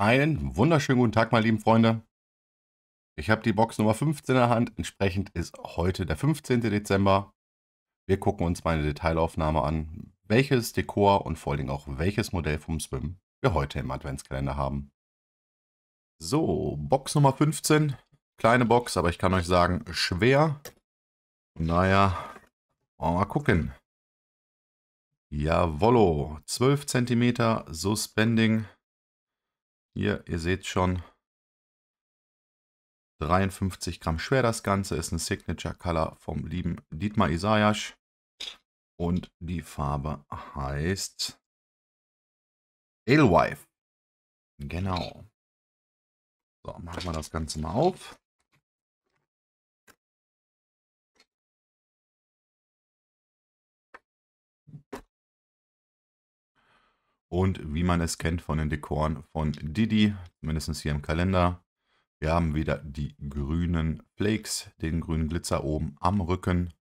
Einen wunderschönen guten Tag, meine lieben Freunde. Ich habe die Box Nummer 15 in der Hand. Entsprechend ist heute der 15. Dezember. Wir gucken uns meine Detailaufnahme an, welches Dekor und vor allen Dingen auch welches Modell vom Swim wir heute im Adventskalender haben. So, Box Nummer 15. Kleine Box, aber ich kann euch sagen, schwer. Naja, mal gucken. Jawollo, 12 cm Suspending. Hier, ihr seht schon, 53 Gramm schwer das Ganze, ist ein Signature Color vom lieben Dietmar Isayas. Und die Farbe heißt Alewife. Genau. So, machen wir das Ganze mal auf. Und wie man es kennt von den Dekoren von Didi, mindestens hier im Kalender, wir haben wieder die grünen Flakes, den grünen Glitzer oben am Rücken,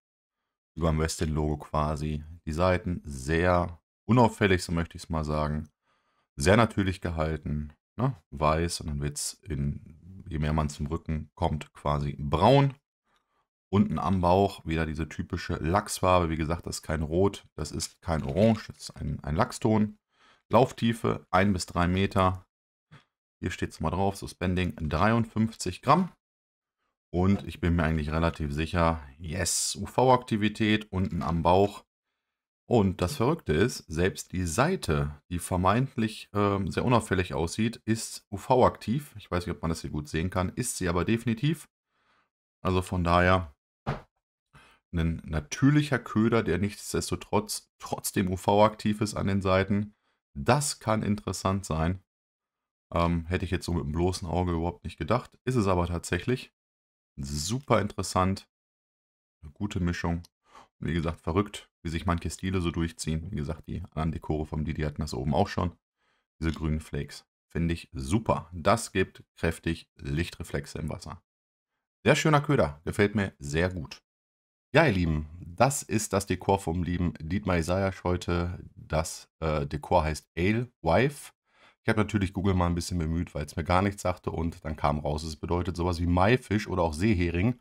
über dem Westin-Logo quasi. Die Seiten sehr unauffällig, so möchte ich es mal sagen. Sehr natürlich gehalten, ne? weiß und dann wird es, je mehr man zum Rücken kommt, quasi braun. Unten am Bauch wieder diese typische Lachsfarbe. Wie gesagt, das ist kein Rot, das ist kein Orange, das ist ein, ein Lachston. Lauftiefe 1 bis 3 Meter. Hier steht es mal drauf, Suspending 53 Gramm. Und ich bin mir eigentlich relativ sicher, yes, UV-Aktivität unten am Bauch. Und das Verrückte ist, selbst die Seite, die vermeintlich äh, sehr unauffällig aussieht, ist UV-aktiv. Ich weiß nicht, ob man das hier gut sehen kann, ist sie aber definitiv. Also von daher ein natürlicher Köder, der nichtsdestotrotz trotzdem UV-aktiv ist an den Seiten. Das kann interessant sein. Ähm, hätte ich jetzt so mit dem bloßen Auge überhaupt nicht gedacht. Ist es aber tatsächlich. Super interessant. Eine gute Mischung. Und wie gesagt, verrückt, wie sich manche Stile so durchziehen. Wie gesagt, die anderen Dekore vom Didi hatten das oben auch schon. Diese grünen Flakes. Finde ich super. Das gibt kräftig Lichtreflexe im Wasser. Sehr schöner Köder. Gefällt mir sehr gut. Ja, ihr Lieben, das ist das Dekor vom lieben Dietmar Isaias heute. Das äh, Dekor heißt Ale Wife. Ich habe natürlich Google mal ein bisschen bemüht, weil es mir gar nichts sagte und dann kam raus, es bedeutet sowas wie Maifisch oder auch Seehering.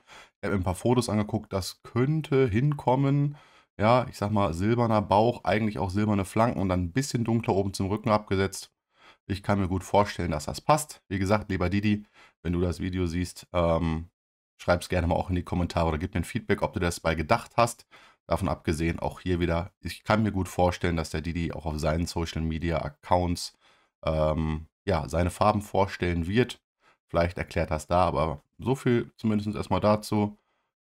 Ich habe mir ein paar Fotos angeguckt, das könnte hinkommen. Ja, ich sag mal, silberner Bauch, eigentlich auch silberne Flanken und dann ein bisschen dunkler oben zum Rücken abgesetzt. Ich kann mir gut vorstellen, dass das passt. Wie gesagt, lieber Didi, wenn du das Video siehst, ähm, schreib es gerne mal auch in die Kommentare oder gib mir ein Feedback, ob du das bei gedacht hast Davon abgesehen, auch hier wieder, ich kann mir gut vorstellen, dass der Didi auch auf seinen Social Media Accounts ähm, ja, seine Farben vorstellen wird. Vielleicht erklärt das da, aber so viel zumindest erstmal dazu.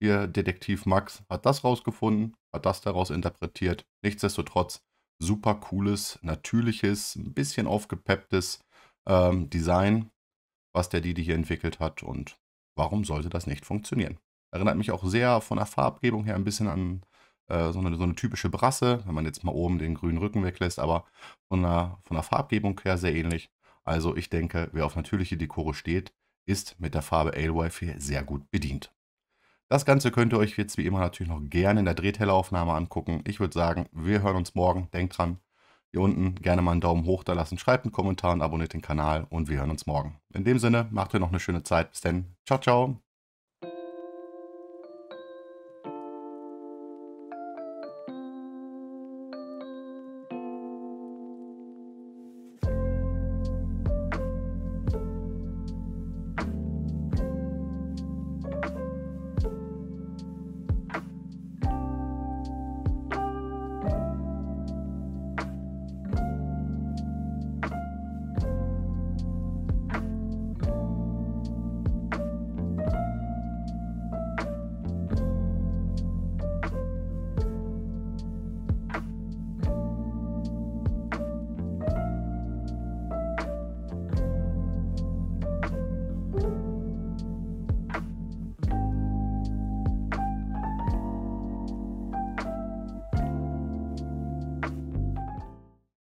Ihr Detektiv Max hat das rausgefunden, hat das daraus interpretiert. Nichtsdestotrotz super cooles, natürliches, ein bisschen aufgepepptes ähm, Design, was der Didi hier entwickelt hat. Und warum sollte das nicht funktionieren? Erinnert mich auch sehr von der Farbgebung her ein bisschen an äh, so, eine, so eine typische Brasse, wenn man jetzt mal oben den grünen Rücken weglässt, aber von der, von der Farbgebung her sehr ähnlich. Also ich denke, wer auf natürliche Dekore steht, ist mit der Farbe Aloy 4 sehr gut bedient. Das Ganze könnt ihr euch jetzt wie immer natürlich noch gerne in der Drehtellaufnahme angucken. Ich würde sagen, wir hören uns morgen. Denkt dran, hier unten gerne mal einen Daumen hoch da lassen, schreibt einen Kommentar und abonniert den Kanal und wir hören uns morgen. In dem Sinne, macht ihr noch eine schöne Zeit. Bis dann. Ciao, ciao.